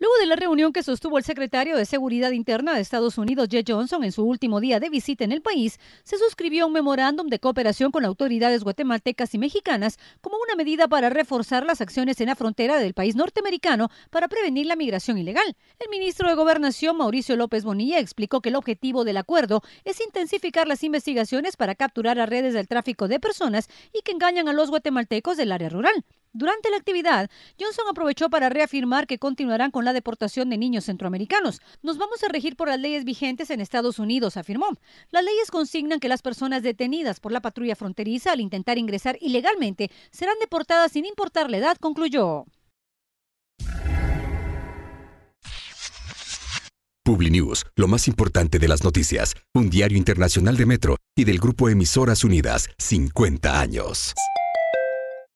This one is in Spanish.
Luego de la reunión que sostuvo el secretario de Seguridad Interna de Estados Unidos, Jay Johnson, en su último día de visita en el país, se suscribió un memorándum de cooperación con autoridades guatemaltecas y mexicanas como una medida para reforzar las acciones en la frontera del país norteamericano para prevenir la migración ilegal. El ministro de Gobernación, Mauricio López Bonilla, explicó que el objetivo del acuerdo es intensificar las investigaciones para capturar a redes del tráfico de personas y que engañan a los guatemaltecos del área rural. Durante la actividad, Johnson aprovechó para reafirmar que continuarán con la deportación de niños centroamericanos. Nos vamos a regir por las leyes vigentes en Estados Unidos, afirmó. Las leyes consignan que las personas detenidas por la patrulla fronteriza al intentar ingresar ilegalmente serán deportadas sin importar la edad, concluyó. PubliNews, lo más importante de las noticias, un diario internacional de Metro y del grupo Emisoras Unidas, 50 años.